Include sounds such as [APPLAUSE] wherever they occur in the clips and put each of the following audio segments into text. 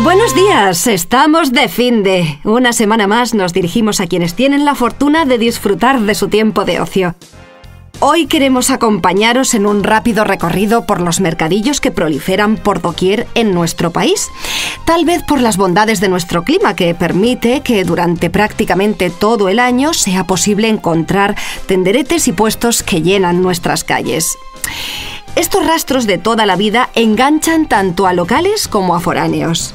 Buenos días, estamos de fin de. Una semana más nos dirigimos a quienes tienen la fortuna de disfrutar de su tiempo de ocio. Hoy queremos acompañaros en un rápido recorrido por los mercadillos que proliferan por doquier en nuestro país. Tal vez por las bondades de nuestro clima que permite que durante prácticamente todo el año sea posible encontrar tenderetes y puestos que llenan nuestras calles. Estos rastros de toda la vida enganchan tanto a locales como a foráneos.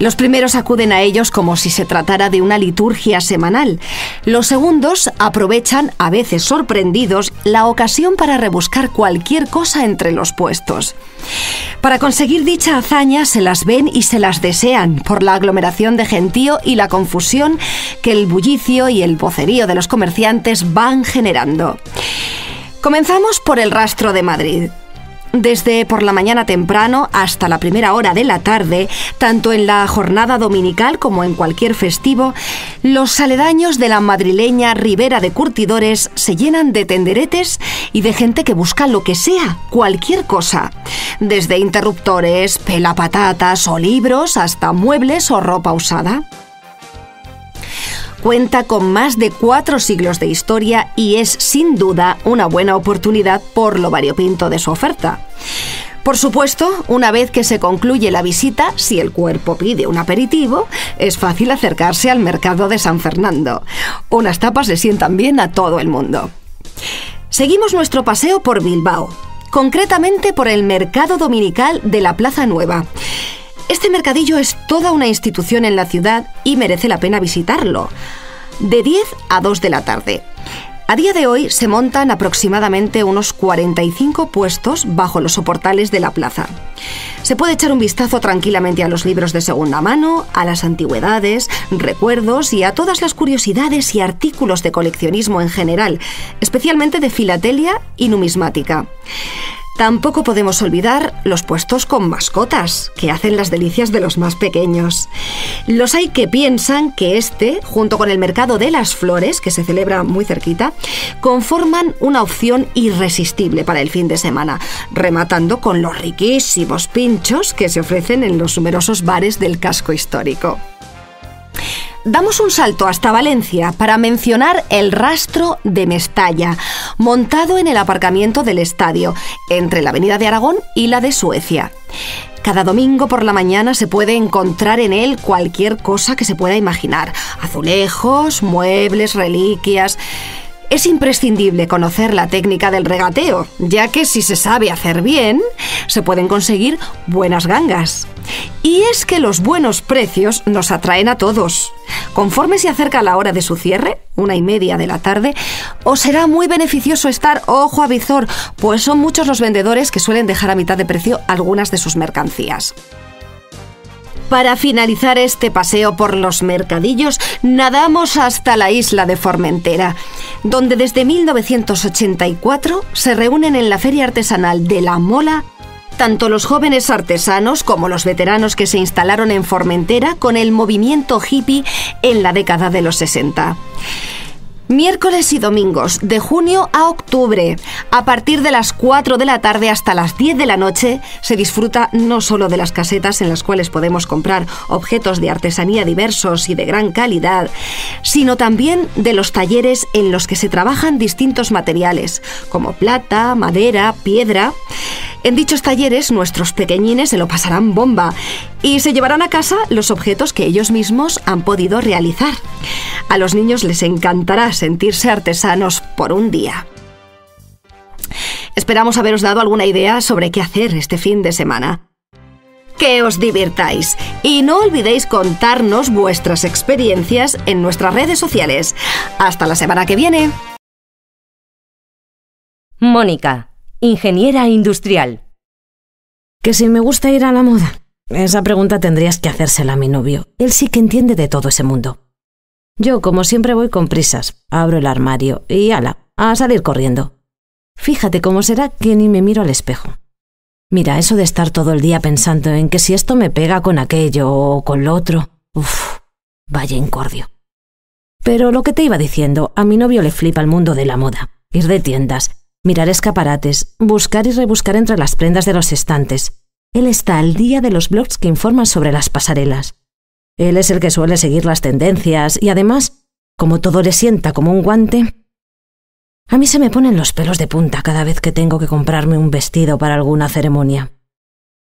Los primeros acuden a ellos como si se tratara de una liturgia semanal. Los segundos aprovechan, a veces sorprendidos, la ocasión para rebuscar cualquier cosa entre los puestos. Para conseguir dicha hazaña se las ven y se las desean por la aglomeración de gentío y la confusión que el bullicio y el vocerío de los comerciantes van generando. Comenzamos por el rastro de Madrid. Desde por la mañana temprano hasta la primera hora de la tarde, tanto en la jornada dominical como en cualquier festivo, los aledaños de la madrileña Ribera de Curtidores se llenan de tenderetes y de gente que busca lo que sea, cualquier cosa. Desde interruptores, pelapatatas o libros hasta muebles o ropa usada cuenta con más de cuatro siglos de historia y es sin duda una buena oportunidad por lo variopinto de su oferta. Por supuesto, una vez que se concluye la visita, si el cuerpo pide un aperitivo, es fácil acercarse al mercado de San Fernando. Unas tapas le sientan bien a todo el mundo. Seguimos nuestro paseo por Bilbao, concretamente por el mercado dominical de la Plaza Nueva. Este mercadillo es toda una institución en la ciudad y merece la pena visitarlo. De 10 a 2 de la tarde. A día de hoy se montan aproximadamente unos 45 puestos bajo los soportales de la plaza. Se puede echar un vistazo tranquilamente a los libros de segunda mano, a las antigüedades, recuerdos y a todas las curiosidades y artículos de coleccionismo en general, especialmente de filatelia y numismática. Tampoco podemos olvidar los puestos con mascotas, que hacen las delicias de los más pequeños. Los hay que piensan que este, junto con el mercado de las flores, que se celebra muy cerquita, conforman una opción irresistible para el fin de semana, rematando con los riquísimos pinchos que se ofrecen en los numerosos bares del casco histórico damos un salto hasta Valencia para mencionar el rastro de Mestalla, montado en el aparcamiento del estadio, entre la Avenida de Aragón y la de Suecia. Cada domingo por la mañana se puede encontrar en él cualquier cosa que se pueda imaginar. Azulejos, muebles, reliquias. Es imprescindible conocer la técnica del regateo, ya que si se sabe hacer bien, se pueden conseguir buenas gangas. Y es que los buenos precios nos atraen a todos. Conforme se acerca la hora de su cierre, una y media de la tarde, os será muy beneficioso estar ojo a visor, pues son muchos los vendedores que suelen dejar a mitad de precio algunas de sus mercancías. Para finalizar este paseo por los mercadillos, nadamos hasta la isla de Formentera, donde desde 1984 se reúnen en la Feria Artesanal de La Mola tanto los jóvenes artesanos como los veteranos que se instalaron en Formentera con el movimiento hippie en la década de los 60. Miércoles y domingos, de junio a octubre. A partir de las 4 de la tarde hasta las 10 de la noche, se disfruta no solo de las casetas en las cuales podemos comprar objetos de artesanía diversos y de gran calidad, sino también de los talleres en los que se trabajan distintos materiales, como plata, madera, piedra. En dichos talleres, nuestros pequeñines se lo pasarán bomba y se llevarán a casa los objetos que ellos mismos han podido realizar. A los niños les encantará sentirse artesanos por un día. Esperamos haberos dado alguna idea sobre qué hacer este fin de semana. Que os divirtáis y no olvidéis contarnos vuestras experiencias en nuestras redes sociales. Hasta la semana que viene. Mónica, ingeniera industrial. Que si me gusta ir a la moda. Esa pregunta tendrías que hacérsela a mi novio. Él sí que entiende de todo ese mundo. Yo, como siempre, voy con prisas. Abro el armario y ala, a salir corriendo. Fíjate cómo será que ni me miro al espejo. Mira, eso de estar todo el día pensando en que si esto me pega con aquello o con lo otro. Uf, vaya incordio. Pero lo que te iba diciendo, a mi novio le flipa el mundo de la moda. Ir de tiendas, mirar escaparates, buscar y rebuscar entre las prendas de los estantes, él está al día de los blogs que informan sobre las pasarelas. Él es el que suele seguir las tendencias y además, como todo le sienta como un guante, a mí se me ponen los pelos de punta cada vez que tengo que comprarme un vestido para alguna ceremonia.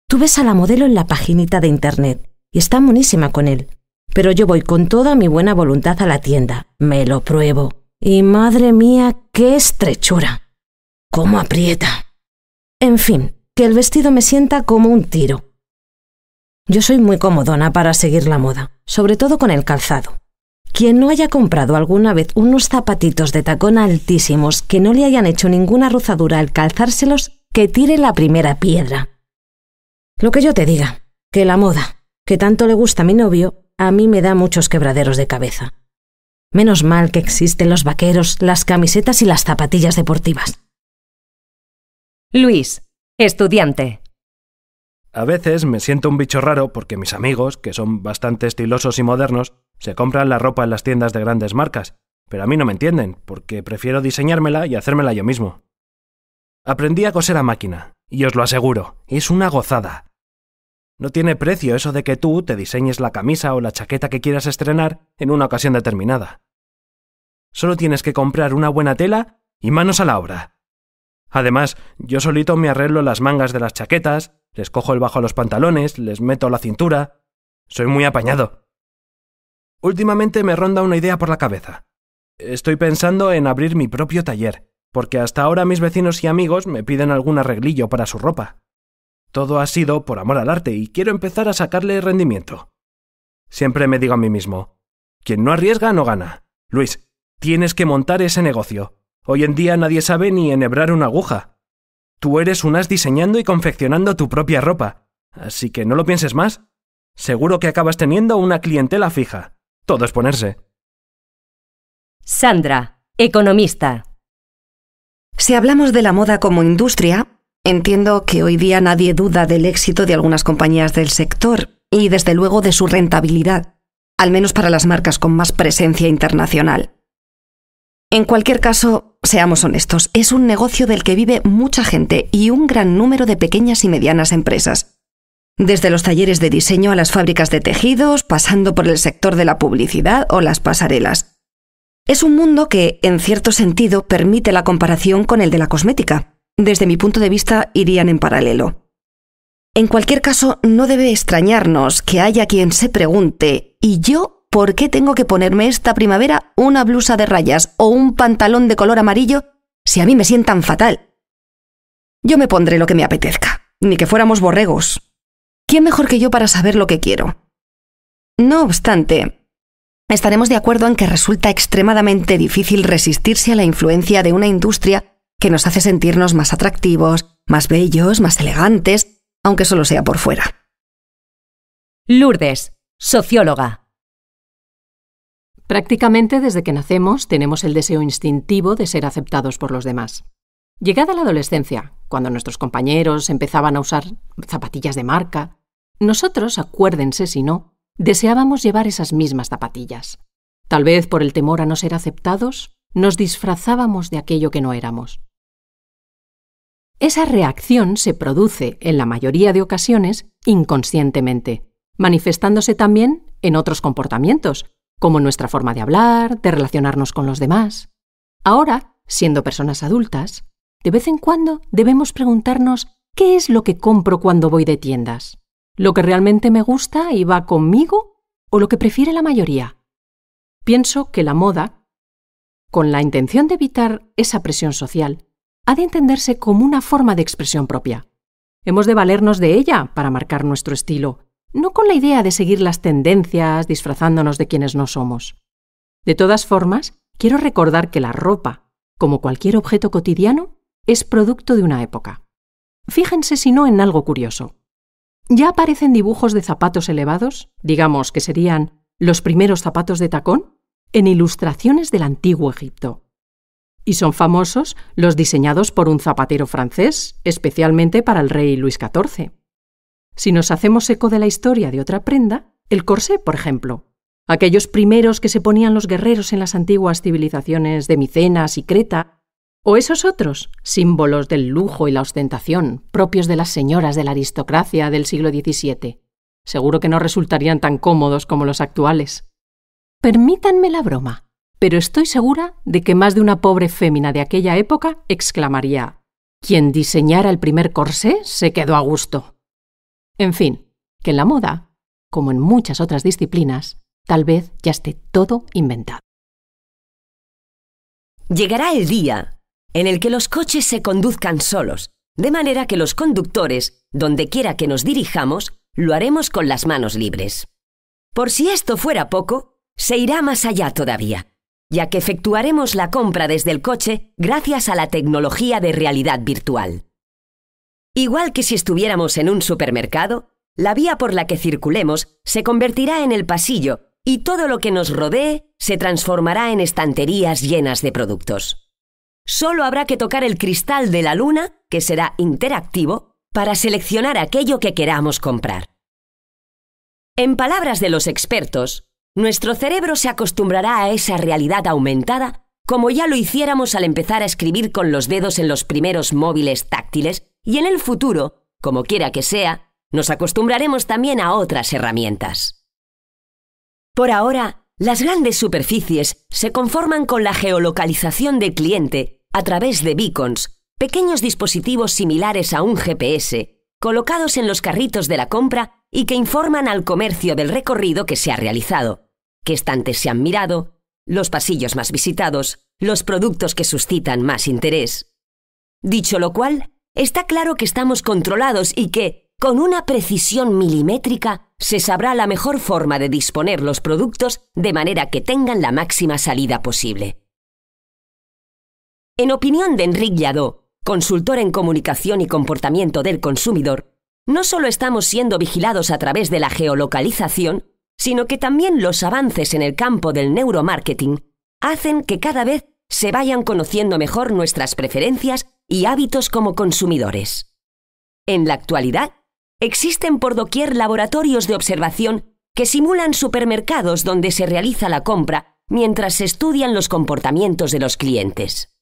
Tú ves a la modelo en la paginita de internet y está monísima con él, pero yo voy con toda mi buena voluntad a la tienda, me lo pruebo y madre mía, qué estrechura. cómo aprieta. En fin, que el vestido me sienta como un tiro. Yo soy muy comodona para seguir la moda, sobre todo con el calzado. Quien no haya comprado alguna vez unos zapatitos de tacón altísimos que no le hayan hecho ninguna rozadura al calzárselos, que tire la primera piedra. Lo que yo te diga, que la moda, que tanto le gusta a mi novio, a mí me da muchos quebraderos de cabeza. Menos mal que existen los vaqueros, las camisetas y las zapatillas deportivas. Luis, Estudiante. A veces me siento un bicho raro porque mis amigos, que son bastante estilosos y modernos, se compran la ropa en las tiendas de grandes marcas, pero a mí no me entienden, porque prefiero diseñármela y hacérmela yo mismo. Aprendí a coser a máquina, y os lo aseguro, es una gozada. No tiene precio eso de que tú te diseñes la camisa o la chaqueta que quieras estrenar en una ocasión determinada. Solo tienes que comprar una buena tela y manos a la obra. Además, yo solito me arreglo las mangas de las chaquetas, les cojo el bajo a los pantalones, les meto la cintura. Soy muy apañado. Últimamente me ronda una idea por la cabeza. Estoy pensando en abrir mi propio taller, porque hasta ahora mis vecinos y amigos me piden algún arreglillo para su ropa. Todo ha sido por amor al arte y quiero empezar a sacarle rendimiento. Siempre me digo a mí mismo, quien no arriesga no gana. Luis, tienes que montar ese negocio. Hoy en día nadie sabe ni enhebrar una aguja. Tú eres un as diseñando y confeccionando tu propia ropa, así que no lo pienses más. Seguro que acabas teniendo una clientela fija. Todo es ponerse. Sandra, economista. Si hablamos de la moda como industria, entiendo que hoy día nadie duda del éxito de algunas compañías del sector y desde luego de su rentabilidad, al menos para las marcas con más presencia internacional. En cualquier caso, Seamos honestos, es un negocio del que vive mucha gente y un gran número de pequeñas y medianas empresas. Desde los talleres de diseño a las fábricas de tejidos, pasando por el sector de la publicidad o las pasarelas. Es un mundo que, en cierto sentido, permite la comparación con el de la cosmética. Desde mi punto de vista, irían en paralelo. En cualquier caso, no debe extrañarnos que haya quien se pregunte, ¿y yo ¿por qué tengo que ponerme esta primavera una blusa de rayas o un pantalón de color amarillo si a mí me sientan fatal? Yo me pondré lo que me apetezca, ni que fuéramos borregos. ¿Quién mejor que yo para saber lo que quiero? No obstante, estaremos de acuerdo en que resulta extremadamente difícil resistirse a la influencia de una industria que nos hace sentirnos más atractivos, más bellos, más elegantes, aunque solo sea por fuera. Lourdes, socióloga. Prácticamente desde que nacemos tenemos el deseo instintivo de ser aceptados por los demás. Llegada la adolescencia, cuando nuestros compañeros empezaban a usar zapatillas de marca, nosotros, acuérdense si no, deseábamos llevar esas mismas zapatillas. Tal vez por el temor a no ser aceptados, nos disfrazábamos de aquello que no éramos. Esa reacción se produce, en la mayoría de ocasiones, inconscientemente, manifestándose también en otros comportamientos, como nuestra forma de hablar, de relacionarnos con los demás. Ahora, siendo personas adultas, de vez en cuando debemos preguntarnos qué es lo que compro cuando voy de tiendas, lo que realmente me gusta y va conmigo o lo que prefiere la mayoría. Pienso que la moda, con la intención de evitar esa presión social, ha de entenderse como una forma de expresión propia. Hemos de valernos de ella para marcar nuestro estilo no con la idea de seguir las tendencias disfrazándonos de quienes no somos. De todas formas, quiero recordar que la ropa, como cualquier objeto cotidiano, es producto de una época. Fíjense si no en algo curioso. Ya aparecen dibujos de zapatos elevados, digamos que serían los primeros zapatos de tacón, en ilustraciones del antiguo Egipto. Y son famosos los diseñados por un zapatero francés, especialmente para el rey Luis XIV. Si nos hacemos eco de la historia de otra prenda, el corsé, por ejemplo, aquellos primeros que se ponían los guerreros en las antiguas civilizaciones de Micenas y Creta, o esos otros, símbolos del lujo y la ostentación, propios de las señoras de la aristocracia del siglo XVII. Seguro que no resultarían tan cómodos como los actuales. Permítanme la broma, pero estoy segura de que más de una pobre fémina de aquella época exclamaría, quien diseñara el primer corsé se quedó a gusto. En fin, que en la moda, como en muchas otras disciplinas, tal vez ya esté todo inventado. Llegará el día en el que los coches se conduzcan solos, de manera que los conductores, donde quiera que nos dirijamos, lo haremos con las manos libres. Por si esto fuera poco, se irá más allá todavía, ya que efectuaremos la compra desde el coche gracias a la tecnología de realidad virtual. Igual que si estuviéramos en un supermercado, la vía por la que circulemos se convertirá en el pasillo y todo lo que nos rodee se transformará en estanterías llenas de productos. Solo habrá que tocar el cristal de la luna, que será interactivo, para seleccionar aquello que queramos comprar. En palabras de los expertos, nuestro cerebro se acostumbrará a esa realidad aumentada como ya lo hiciéramos al empezar a escribir con los dedos en los primeros móviles táctiles, y en el futuro, como quiera que sea, nos acostumbraremos también a otras herramientas. Por ahora, las grandes superficies se conforman con la geolocalización de cliente a través de beacons, pequeños dispositivos similares a un GPS, colocados en los carritos de la compra y que informan al comercio del recorrido que se ha realizado, que estantes se han mirado, los pasillos más visitados, los productos que suscitan más interés. Dicho lo cual, está claro que estamos controlados y que, con una precisión milimétrica, se sabrá la mejor forma de disponer los productos de manera que tengan la máxima salida posible. En opinión de Enrique Yadó, consultor en comunicación y comportamiento del consumidor, no solo estamos siendo vigilados a través de la geolocalización, sino que también los avances en el campo del neuromarketing hacen que cada vez se vayan conociendo mejor nuestras preferencias y hábitos como consumidores. En la actualidad, existen por doquier laboratorios de observación que simulan supermercados donde se realiza la compra mientras se estudian los comportamientos de los clientes.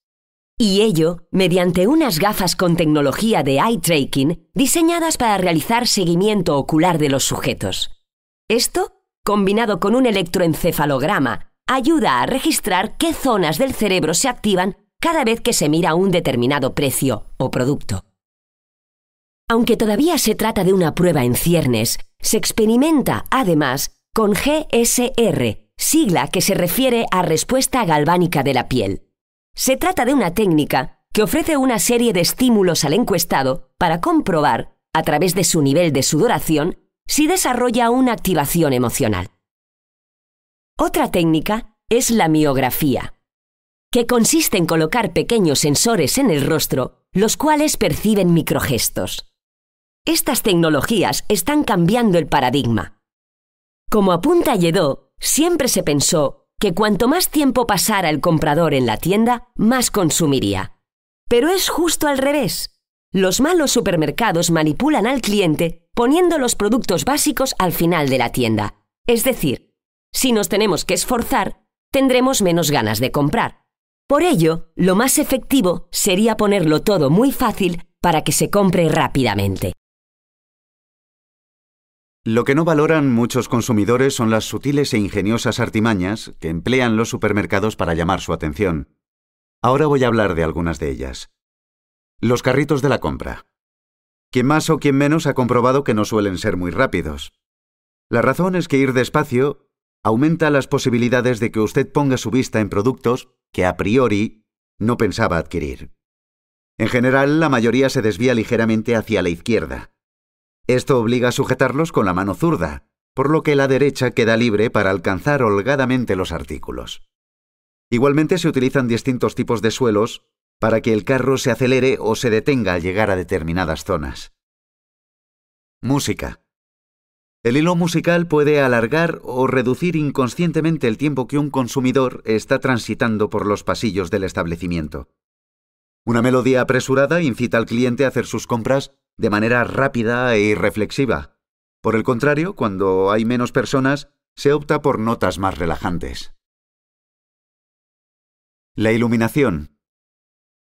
Y ello mediante unas gafas con tecnología de eye tracking diseñadas para realizar seguimiento ocular de los sujetos. Esto combinado con un electroencefalograma, ayuda a registrar qué zonas del cerebro se activan cada vez que se mira un determinado precio o producto. Aunque todavía se trata de una prueba en ciernes, se experimenta, además, con GSR, sigla que se refiere a respuesta galvánica de la piel. Se trata de una técnica que ofrece una serie de estímulos al encuestado para comprobar, a través de su nivel de sudoración, si desarrolla una activación emocional. Otra técnica es la miografía, que consiste en colocar pequeños sensores en el rostro, los cuales perciben microgestos. Estas tecnologías están cambiando el paradigma. Como apunta Yedó, siempre se pensó que cuanto más tiempo pasara el comprador en la tienda, más consumiría. Pero es justo al revés. Los malos supermercados manipulan al cliente poniendo los productos básicos al final de la tienda. Es decir, si nos tenemos que esforzar, tendremos menos ganas de comprar. Por ello, lo más efectivo sería ponerlo todo muy fácil para que se compre rápidamente. Lo que no valoran muchos consumidores son las sutiles e ingeniosas artimañas que emplean los supermercados para llamar su atención. Ahora voy a hablar de algunas de ellas. Los carritos de la compra quien más o quien menos ha comprobado que no suelen ser muy rápidos. La razón es que ir despacio aumenta las posibilidades de que usted ponga su vista en productos que a priori no pensaba adquirir. En general, la mayoría se desvía ligeramente hacia la izquierda. Esto obliga a sujetarlos con la mano zurda, por lo que la derecha queda libre para alcanzar holgadamente los artículos. Igualmente se utilizan distintos tipos de suelos para que el carro se acelere o se detenga al llegar a determinadas zonas. Música. El hilo musical puede alargar o reducir inconscientemente el tiempo que un consumidor está transitando por los pasillos del establecimiento. Una melodía apresurada incita al cliente a hacer sus compras de manera rápida e irreflexiva. Por el contrario, cuando hay menos personas, se opta por notas más relajantes. La iluminación.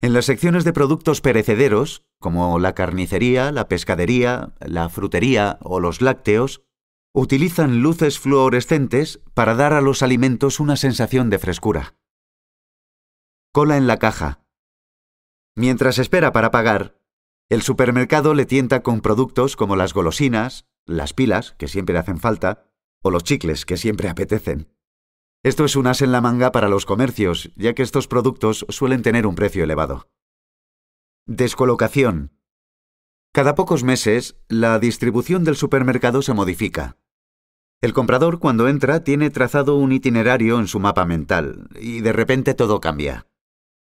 En las secciones de productos perecederos, como la carnicería, la pescadería, la frutería o los lácteos, utilizan luces fluorescentes para dar a los alimentos una sensación de frescura. Cola en la caja. Mientras espera para pagar, el supermercado le tienta con productos como las golosinas, las pilas, que siempre hacen falta, o los chicles, que siempre apetecen. Esto es un as en la manga para los comercios, ya que estos productos suelen tener un precio elevado. Descolocación. Cada pocos meses, la distribución del supermercado se modifica. El comprador cuando entra tiene trazado un itinerario en su mapa mental, y de repente todo cambia.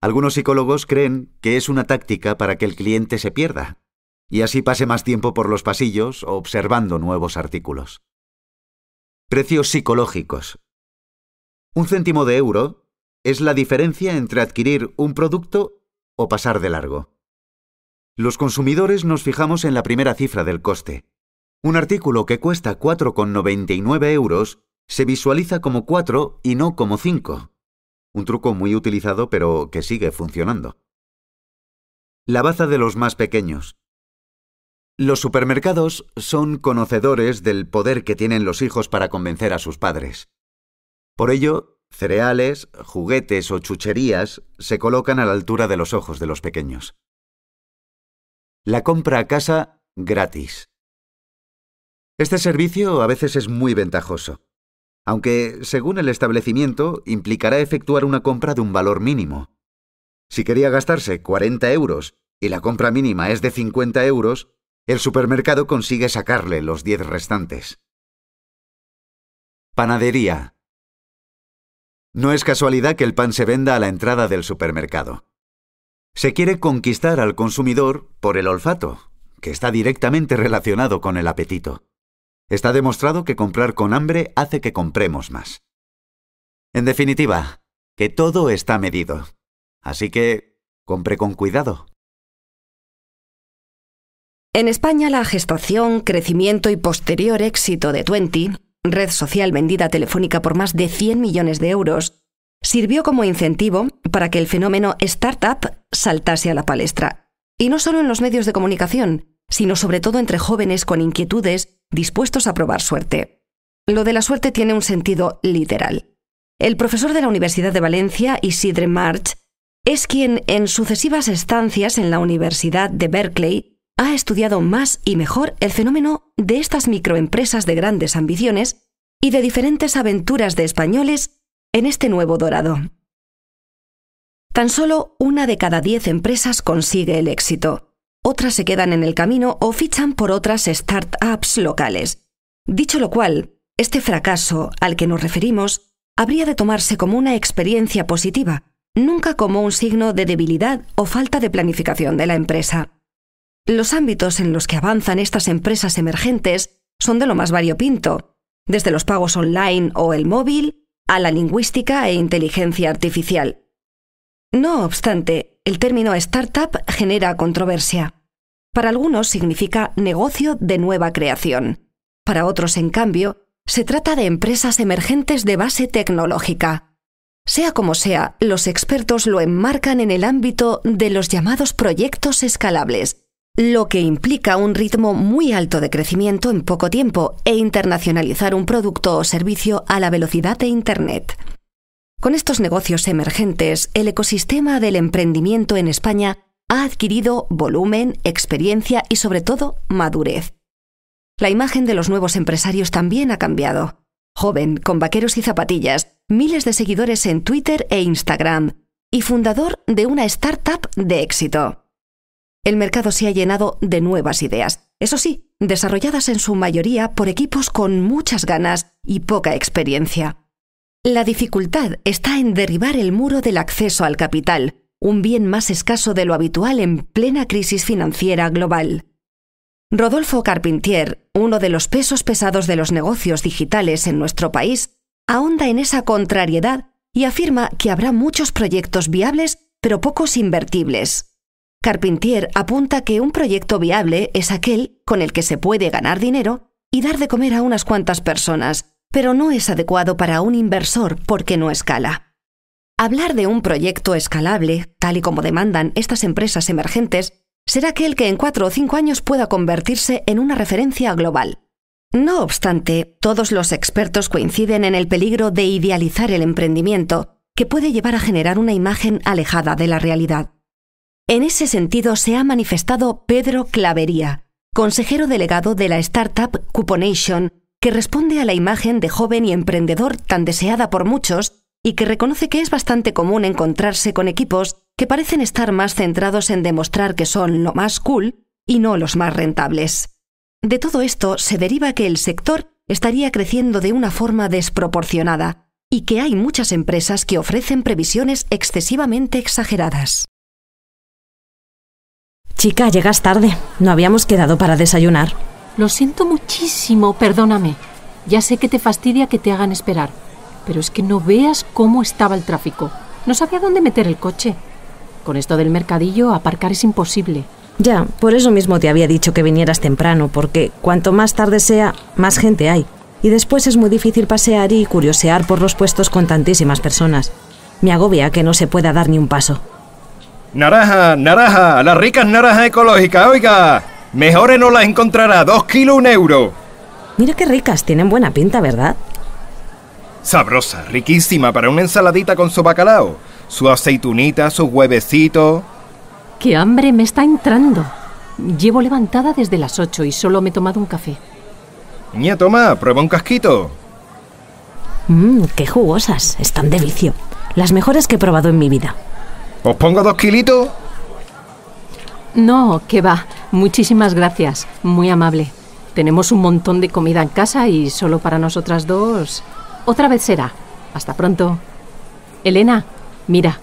Algunos psicólogos creen que es una táctica para que el cliente se pierda, y así pase más tiempo por los pasillos observando nuevos artículos. Precios psicológicos. Un céntimo de euro es la diferencia entre adquirir un producto o pasar de largo. Los consumidores nos fijamos en la primera cifra del coste. Un artículo que cuesta 4,99 euros se visualiza como 4 y no como 5. Un truco muy utilizado pero que sigue funcionando. La baza de los más pequeños. Los supermercados son conocedores del poder que tienen los hijos para convencer a sus padres. Por ello, cereales, juguetes o chucherías se colocan a la altura de los ojos de los pequeños. La compra a casa gratis. Este servicio a veces es muy ventajoso, aunque, según el establecimiento, implicará efectuar una compra de un valor mínimo. Si quería gastarse 40 euros y la compra mínima es de 50 euros, el supermercado consigue sacarle los 10 restantes. Panadería. No es casualidad que el pan se venda a la entrada del supermercado. Se quiere conquistar al consumidor por el olfato, que está directamente relacionado con el apetito. Está demostrado que comprar con hambre hace que compremos más. En definitiva, que todo está medido. Así que, compre con cuidado. En España, la gestación, crecimiento y posterior éxito de Twenty red social vendida telefónica por más de 100 millones de euros, sirvió como incentivo para que el fenómeno startup saltase a la palestra. Y no solo en los medios de comunicación, sino sobre todo entre jóvenes con inquietudes dispuestos a probar suerte. Lo de la suerte tiene un sentido literal. El profesor de la Universidad de Valencia, Isidre March, es quien en sucesivas estancias en la Universidad de Berkeley ha estudiado más y mejor el fenómeno de estas microempresas de grandes ambiciones y de diferentes aventuras de españoles en este nuevo dorado. Tan solo una de cada diez empresas consigue el éxito. Otras se quedan en el camino o fichan por otras startups locales. Dicho lo cual, este fracaso al que nos referimos habría de tomarse como una experiencia positiva, nunca como un signo de debilidad o falta de planificación de la empresa. Los ámbitos en los que avanzan estas empresas emergentes son de lo más variopinto, desde los pagos online o el móvil a la lingüística e inteligencia artificial. No obstante, el término startup genera controversia. Para algunos significa negocio de nueva creación. Para otros, en cambio, se trata de empresas emergentes de base tecnológica. Sea como sea, los expertos lo enmarcan en el ámbito de los llamados proyectos escalables, lo que implica un ritmo muy alto de crecimiento en poco tiempo e internacionalizar un producto o servicio a la velocidad de Internet. Con estos negocios emergentes, el ecosistema del emprendimiento en España ha adquirido volumen, experiencia y sobre todo madurez. La imagen de los nuevos empresarios también ha cambiado. Joven, con vaqueros y zapatillas, miles de seguidores en Twitter e Instagram y fundador de una startup de éxito el mercado se ha llenado de nuevas ideas, eso sí, desarrolladas en su mayoría por equipos con muchas ganas y poca experiencia. La dificultad está en derribar el muro del acceso al capital, un bien más escaso de lo habitual en plena crisis financiera global. Rodolfo Carpentier, uno de los pesos pesados de los negocios digitales en nuestro país, ahonda en esa contrariedad y afirma que habrá muchos proyectos viables pero pocos invertibles. Carpentier apunta que un proyecto viable es aquel con el que se puede ganar dinero y dar de comer a unas cuantas personas, pero no es adecuado para un inversor porque no escala. Hablar de un proyecto escalable, tal y como demandan estas empresas emergentes, será aquel que en cuatro o cinco años pueda convertirse en una referencia global. No obstante, todos los expertos coinciden en el peligro de idealizar el emprendimiento, que puede llevar a generar una imagen alejada de la realidad. En ese sentido se ha manifestado Pedro Clavería, consejero delegado de la startup Couponation, que responde a la imagen de joven y emprendedor tan deseada por muchos y que reconoce que es bastante común encontrarse con equipos que parecen estar más centrados en demostrar que son lo más cool y no los más rentables. De todo esto se deriva que el sector estaría creciendo de una forma desproporcionada y que hay muchas empresas que ofrecen previsiones excesivamente exageradas. Chica, llegas tarde. No habíamos quedado para desayunar. Lo siento muchísimo, perdóname. Ya sé que te fastidia que te hagan esperar, pero es que no veas cómo estaba el tráfico. No sabía dónde meter el coche. Con esto del mercadillo, aparcar es imposible. Ya, por eso mismo te había dicho que vinieras temprano, porque cuanto más tarde sea, más gente hay. Y después es muy difícil pasear y curiosear por los puestos con tantísimas personas. Me agobia que no se pueda dar ni un paso. Naranja, naranja, las ricas naranjas ecológicas, oiga. Mejores no las encontrará, dos kilos un euro. Mira qué ricas, tienen buena pinta, ¿verdad? Sabrosa, riquísima para una ensaladita con su bacalao, su aceitunita, su huevecito... ¡Qué hambre me está entrando! Llevo levantada desde las 8 y solo me he tomado un café. Niña, toma, prueba un casquito. Mmm, qué jugosas, están de vicio. Las mejores que he probado en mi vida. ¿Os pongo dos kilitos? No, que va. Muchísimas gracias. Muy amable. Tenemos un montón de comida en casa y solo para nosotras dos. Otra vez será. Hasta pronto. Elena, mira,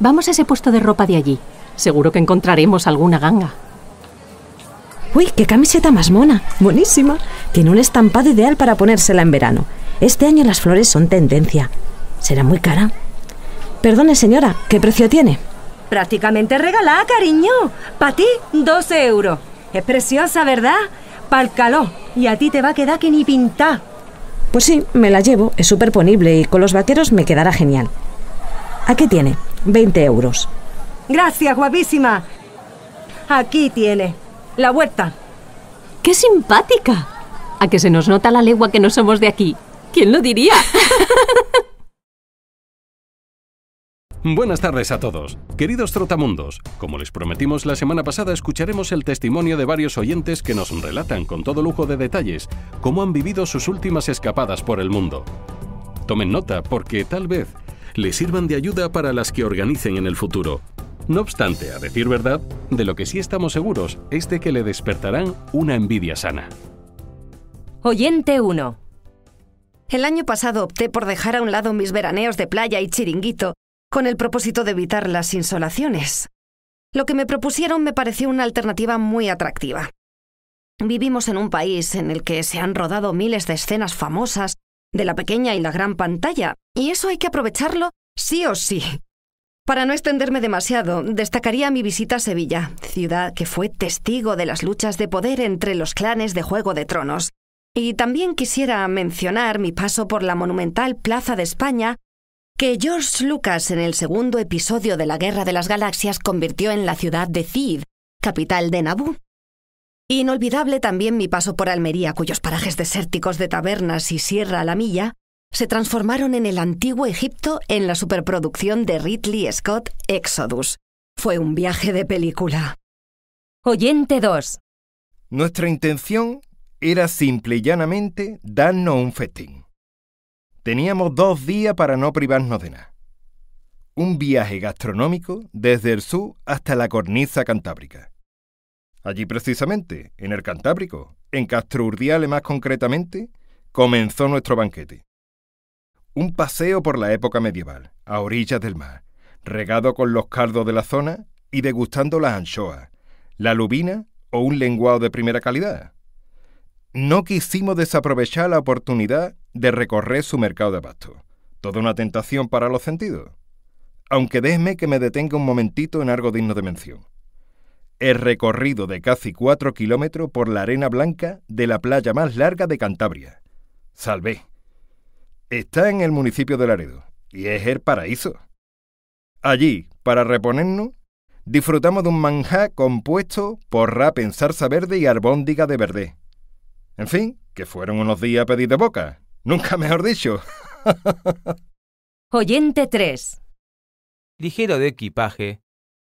vamos a ese puesto de ropa de allí. Seguro que encontraremos alguna ganga. Uy, qué camiseta más mona. Buenísima. Tiene un estampado ideal para ponérsela en verano. Este año las flores son tendencia. ¿Será muy cara? Perdone, señora, ¿qué precio tiene? Prácticamente regalada, cariño. Para ti, 12 euros. Es preciosa, ¿verdad? Para el calor. Y a ti te va a quedar que ni pintá. Pues sí, me la llevo. Es superponible y con los vaqueros me quedará genial. Aquí tiene, 20 euros. Gracias, guapísima. Aquí tiene, la vuelta. ¡Qué simpática! A que se nos nota la legua que no somos de aquí. ¿Quién lo diría? [LAUGHS] Buenas tardes a todos. Queridos trotamundos, como les prometimos la semana pasada, escucharemos el testimonio de varios oyentes que nos relatan con todo lujo de detalles cómo han vivido sus últimas escapadas por el mundo. Tomen nota porque tal vez les sirvan de ayuda para las que organicen en el futuro. No obstante, a decir verdad, de lo que sí estamos seguros es de que le despertarán una envidia sana. Oyente 1. El año pasado opté por dejar a un lado mis veraneos de playa y chiringuito con el propósito de evitar las insolaciones. Lo que me propusieron me pareció una alternativa muy atractiva. Vivimos en un país en el que se han rodado miles de escenas famosas de la pequeña y la gran pantalla, y eso hay que aprovecharlo sí o sí. Para no extenderme demasiado, destacaría mi visita a Sevilla, ciudad que fue testigo de las luchas de poder entre los clanes de Juego de Tronos. Y también quisiera mencionar mi paso por la monumental Plaza de España que George Lucas en el segundo episodio de la Guerra de las Galaxias convirtió en la ciudad de Cid, capital de Naboo. Inolvidable también mi paso por Almería, cuyos parajes desérticos de tabernas y sierra a la milla se transformaron en el antiguo Egipto en la superproducción de Ridley Scott Exodus. Fue un viaje de película. Oyente 2. Nuestra intención era simple y llanamente darnos un festín. Teníamos dos días para no privarnos de nada. Un viaje gastronómico desde el sur hasta la cornisa cantábrica. Allí precisamente, en el Cantábrico, en Castro Urdiales más concretamente, comenzó nuestro banquete. Un paseo por la época medieval, a orillas del mar, regado con los cardos de la zona y degustando las anchoas, la lubina o un lenguado de primera calidad, no quisimos desaprovechar la oportunidad de recorrer su mercado de abasto. Toda una tentación para los sentidos. Aunque déjeme que me detenga un momentito en algo digno de mención. He recorrido de casi cuatro kilómetros por la arena blanca de la playa más larga de Cantabria. Salvé. Está en el municipio de Laredo y es el paraíso. Allí, para reponernos, disfrutamos de un manjá compuesto por rap en salsa verde y arbóndiga de verde en fin, que fueron unos días a pedir de boca. Nunca mejor dicho. [LAUGHS] Oyente 3. Ligero de equipaje,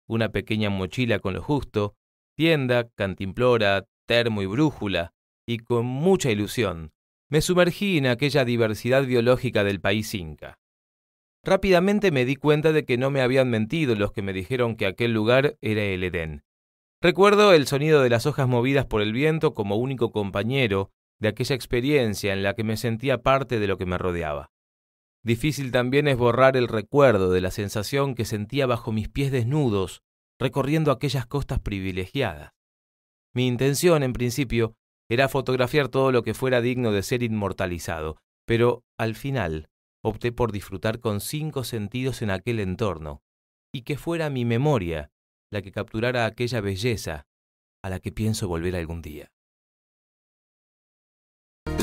una pequeña mochila con lo justo, tienda, cantimplora, termo y brújula, y con mucha ilusión, me sumergí en aquella diversidad biológica del país inca. Rápidamente me di cuenta de que no me habían mentido los que me dijeron que aquel lugar era el Edén. Recuerdo el sonido de las hojas movidas por el viento como único compañero de aquella experiencia en la que me sentía parte de lo que me rodeaba. Difícil también es borrar el recuerdo de la sensación que sentía bajo mis pies desnudos, recorriendo aquellas costas privilegiadas. Mi intención, en principio, era fotografiar todo lo que fuera digno de ser inmortalizado, pero al final opté por disfrutar con cinco sentidos en aquel entorno, y que fuera mi memoria la que capturara aquella belleza a la que pienso volver algún día.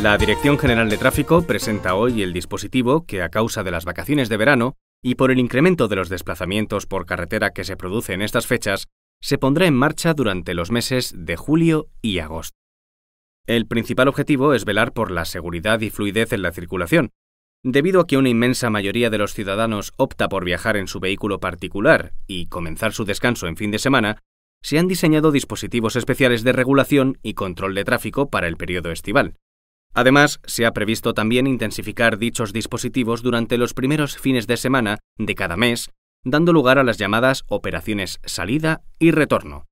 La Dirección General de Tráfico presenta hoy el dispositivo que, a causa de las vacaciones de verano y por el incremento de los desplazamientos por carretera que se produce en estas fechas, se pondrá en marcha durante los meses de julio y agosto. El principal objetivo es velar por la seguridad y fluidez en la circulación, Debido a que una inmensa mayoría de los ciudadanos opta por viajar en su vehículo particular y comenzar su descanso en fin de semana, se han diseñado dispositivos especiales de regulación y control de tráfico para el periodo estival. Además, se ha previsto también intensificar dichos dispositivos durante los primeros fines de semana de cada mes, dando lugar a las llamadas operaciones salida y retorno.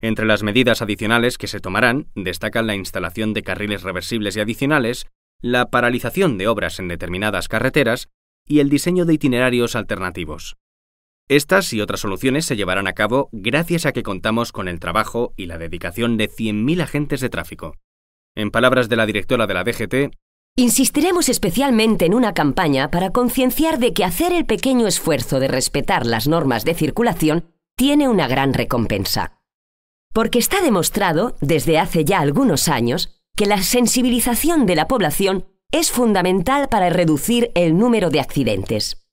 Entre las medidas adicionales que se tomarán destacan la instalación de carriles reversibles y adicionales, la paralización de obras en determinadas carreteras y el diseño de itinerarios alternativos. Estas y otras soluciones se llevarán a cabo gracias a que contamos con el trabajo y la dedicación de 100.000 agentes de tráfico. En palabras de la directora de la DGT, Insistiremos especialmente en una campaña para concienciar de que hacer el pequeño esfuerzo de respetar las normas de circulación tiene una gran recompensa. Porque está demostrado, desde hace ya algunos años, que la sensibilización de la población es fundamental para reducir el número de accidentes,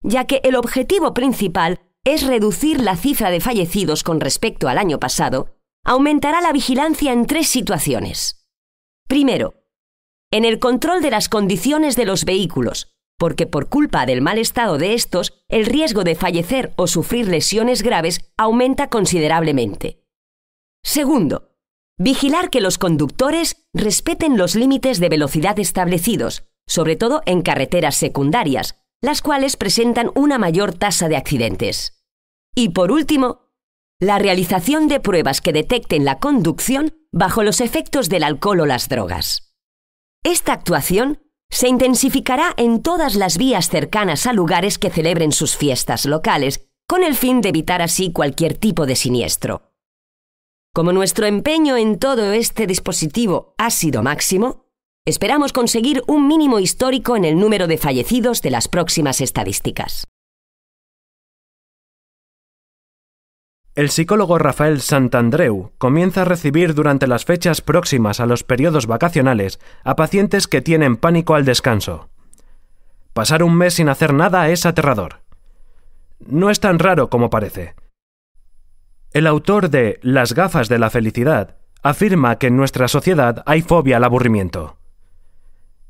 ya que el objetivo principal es reducir la cifra de fallecidos con respecto al año pasado, aumentará la vigilancia en tres situaciones. Primero, en el control de las condiciones de los vehículos, porque por culpa del mal estado de estos, el riesgo de fallecer o sufrir lesiones graves aumenta considerablemente. Segundo, Vigilar que los conductores respeten los límites de velocidad establecidos, sobre todo en carreteras secundarias, las cuales presentan una mayor tasa de accidentes. Y por último, la realización de pruebas que detecten la conducción bajo los efectos del alcohol o las drogas. Esta actuación se intensificará en todas las vías cercanas a lugares que celebren sus fiestas locales, con el fin de evitar así cualquier tipo de siniestro. Como nuestro empeño en todo este dispositivo ha sido máximo, esperamos conseguir un mínimo histórico en el número de fallecidos de las próximas estadísticas. El psicólogo Rafael Santandreu comienza a recibir durante las fechas próximas a los periodos vacacionales a pacientes que tienen pánico al descanso. Pasar un mes sin hacer nada es aterrador. No es tan raro como parece. El autor de Las gafas de la felicidad afirma que en nuestra sociedad hay fobia al aburrimiento.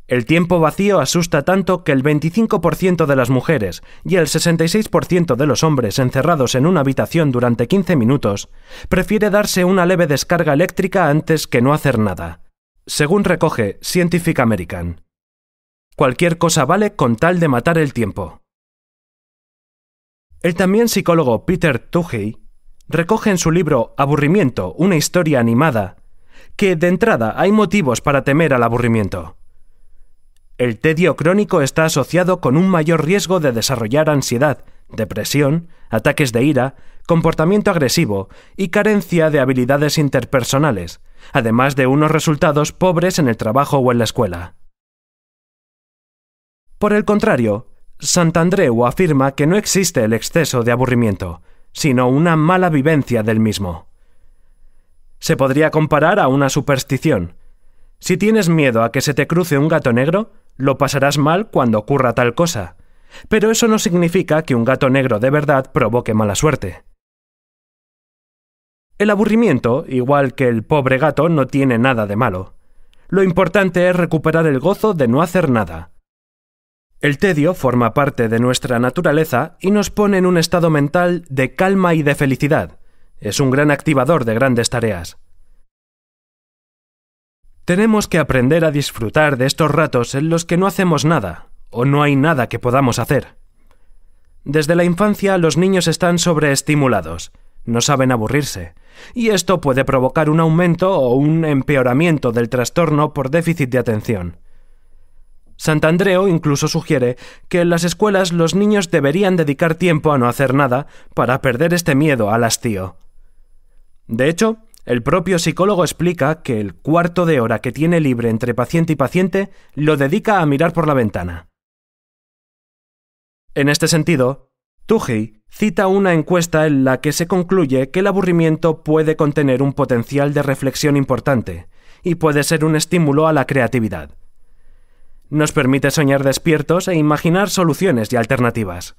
El tiempo vacío asusta tanto que el 25% de las mujeres y el 66% de los hombres encerrados en una habitación durante 15 minutos prefiere darse una leve descarga eléctrica antes que no hacer nada, según recoge Scientific American. Cualquier cosa vale con tal de matar el tiempo. El también psicólogo Peter Tuhey recoge en su libro Aburrimiento, una historia animada, que de entrada hay motivos para temer al aburrimiento. El tedio crónico está asociado con un mayor riesgo de desarrollar ansiedad, depresión, ataques de ira, comportamiento agresivo y carencia de habilidades interpersonales, además de unos resultados pobres en el trabajo o en la escuela. Por el contrario, Santandreu afirma que no existe el exceso de aburrimiento, sino una mala vivencia del mismo. Se podría comparar a una superstición. Si tienes miedo a que se te cruce un gato negro, lo pasarás mal cuando ocurra tal cosa, pero eso no significa que un gato negro de verdad provoque mala suerte. El aburrimiento, igual que el pobre gato, no tiene nada de malo. Lo importante es recuperar el gozo de no hacer nada, el tedio forma parte de nuestra naturaleza y nos pone en un estado mental de calma y de felicidad. Es un gran activador de grandes tareas. Tenemos que aprender a disfrutar de estos ratos en los que no hacemos nada, o no hay nada que podamos hacer. Desde la infancia los niños están sobreestimulados, no saben aburrirse, y esto puede provocar un aumento o un empeoramiento del trastorno por déficit de atención. Santandreo incluso sugiere que en las escuelas los niños deberían dedicar tiempo a no hacer nada para perder este miedo al hastío. De hecho, el propio psicólogo explica que el cuarto de hora que tiene libre entre paciente y paciente lo dedica a mirar por la ventana. En este sentido, Tuji cita una encuesta en la que se concluye que el aburrimiento puede contener un potencial de reflexión importante y puede ser un estímulo a la creatividad. Nos permite soñar despiertos e imaginar soluciones y alternativas.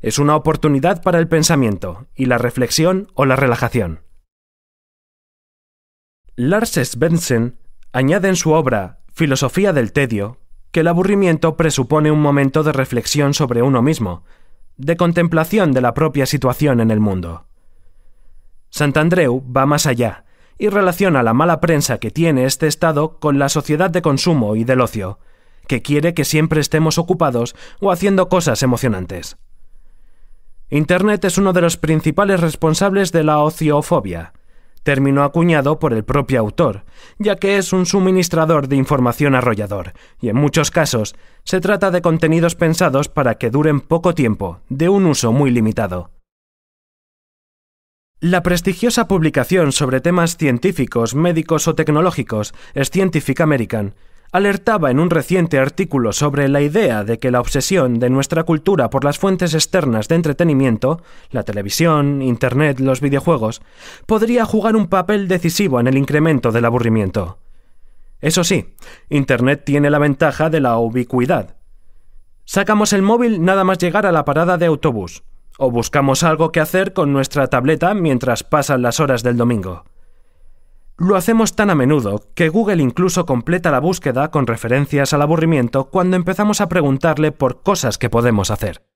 Es una oportunidad para el pensamiento y la reflexión o la relajación. Lars Svensson añade en su obra Filosofía del Tedio que el aburrimiento presupone un momento de reflexión sobre uno mismo, de contemplación de la propia situación en el mundo. Santandreu va más allá y relaciona la mala prensa que tiene este Estado con la sociedad de consumo y del ocio, que quiere que siempre estemos ocupados o haciendo cosas emocionantes. Internet es uno de los principales responsables de la ociofobia, término acuñado por el propio autor, ya que es un suministrador de información arrollador, y en muchos casos se trata de contenidos pensados para que duren poco tiempo, de un uso muy limitado. La prestigiosa publicación sobre temas científicos, médicos o tecnológicos, Scientific American, alertaba en un reciente artículo sobre la idea de que la obsesión de nuestra cultura por las fuentes externas de entretenimiento, la televisión, Internet, los videojuegos, podría jugar un papel decisivo en el incremento del aburrimiento. Eso sí, Internet tiene la ventaja de la ubicuidad. Sacamos el móvil nada más llegar a la parada de autobús o buscamos algo que hacer con nuestra tableta mientras pasan las horas del domingo. Lo hacemos tan a menudo que Google incluso completa la búsqueda con referencias al aburrimiento cuando empezamos a preguntarle por cosas que podemos hacer.